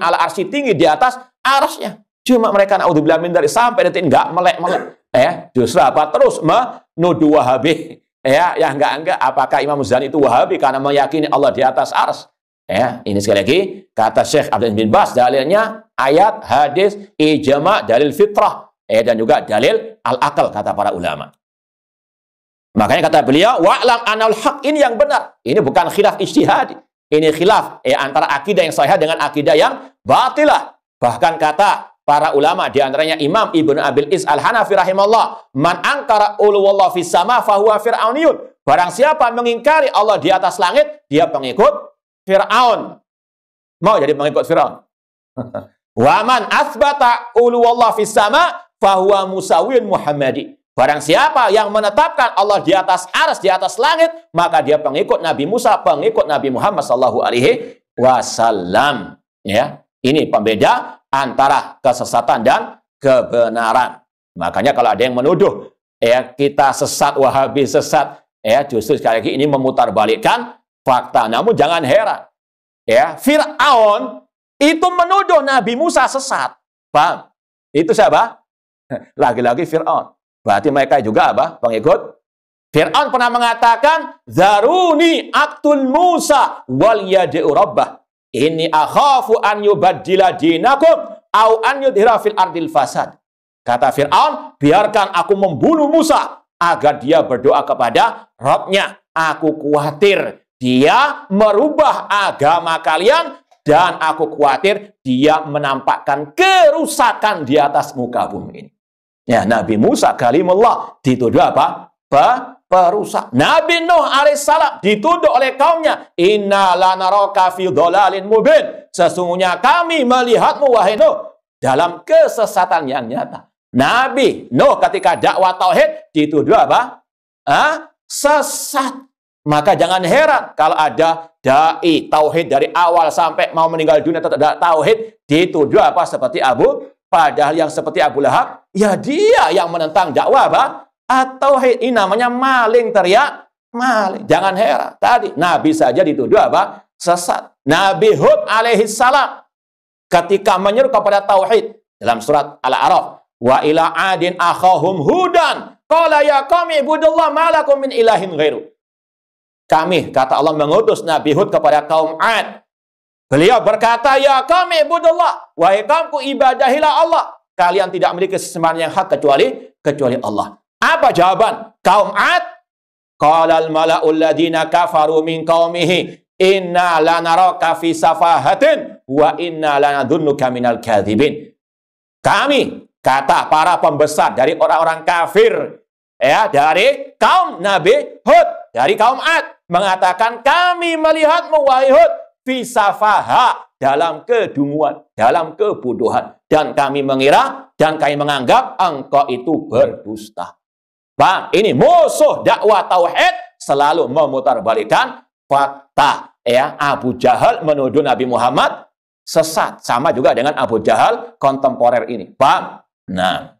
ala arsi tinggi di atas arsnya. Cuma mereka naudzubillah min dari sampai detik enggak melek-melek. eh justru apa? Terus menuduh Wahabi. Ya, ya enggak enggak apakah Imam Muzani itu Wahabi karena meyakini Allah di atas ars? Ya, ini sekali lagi kata Syekh Abdul bin Bas dalilnya ayat, hadis, ijma, dalil fitrah, eh dan juga dalil al-akal kata para ulama. Makanya kata beliau, wa'lam anal haq ini yang benar. Ini bukan khilaf ijtihadi. Ini khilaf ya, antara akidah yang sahih dengan akidah yang batilah. Bahkan kata para ulama di antaranya Imam Ibn Abil Is Al-Hanafi rahimahullah, "Man angkara uluwallah fis sama fahuwa fir'auniyun." Barang siapa mengingkari Allah di atas langit, dia pengikut Firaun. Mau jadi pengikut Firaun. Waman asbata wallah fis sama fahuwa musawiyun Muhammadi. Barang siapa yang menetapkan Allah di atas aras, di atas langit, maka dia pengikut Nabi Musa, pengikut Nabi Muhammad Sallallahu Alaihi Wasallam. Ya, ini pembeda antara kesesatan dan kebenaran. Makanya kalau ada yang menuduh ya kita sesat Wahabi sesat, ya justru sekali lagi ini memutarbalikkan fakta. Namun jangan heran, ya Fir'aun itu menuduh Nabi Musa sesat. Paham? Itu siapa? Lagi-lagi Fir'aun. Berarti mereka juga apa? Pengikut Fir'aun pernah mengatakan, Zaruni aktul Musa wal yadi'u rabbah. Ini akhafu an yubaddila dinakum au an yudhira fil ardil fasad. Kata Fir'aun, biarkan aku membunuh Musa agar dia berdoa kepada Rabbnya. Aku khawatir dia merubah agama kalian dan aku khawatir dia menampakkan kerusakan di atas muka bumi ini. Ya, Nabi Musa kalimullah dituduh apa? Ba perusak. Nabi Nuh alaihissalam dituduh oleh kaumnya, "Inna lanaraka fi dhalalin mubin." Sesungguhnya kami melihatmu wahai Nuh dalam kesesatan yang nyata. Nabi Nuh ketika dakwah tauhid dituduh apa? Hah? Sesat. Maka jangan heran kalau ada dai tauhid dari awal sampai mau meninggal dunia tetap tauhid dituduh apa seperti Abu Padahal yang seperti Abu Lahab, ya dia yang menentang dakwah apa? Atau ini namanya maling teriak, maling. Jangan heran. Tadi Nabi saja dituduh apa? Sesat. Nabi Hud alaihi salam ketika menyeru kepada tauhid dalam surat Al-A'raf, wa ila adin akhahum hudan qala ya budullah malakum min ilahin ghairu. Kami kata Allah mengutus Nabi Hud kepada kaum Ad Beliau berkata, Ya kami budullah, wahai kamu ibadahilah Allah. Kalian tidak memiliki sesembahan yang hak kecuali kecuali Allah. Apa jawaban? Kaum Ad? Qala al-mala'ul ladina kafaru min qaumihi inna lanaraka fi safahatin wa inna lanadhunnuka minal kadhibin. Kami kata para pembesar dari orang-orang kafir ya dari kaum Nabi Hud dari kaum Ad mengatakan kami melihat wahai Hud fisafaha dalam kedunguan, dalam kebodohan. Dan kami mengira dan kami menganggap engkau itu berdusta. Bang, ini musuh dakwah tauhid selalu memutarbalikkan fakta. Ya, Abu Jahal menuduh Nabi Muhammad sesat. Sama juga dengan Abu Jahal kontemporer ini. pak Nah.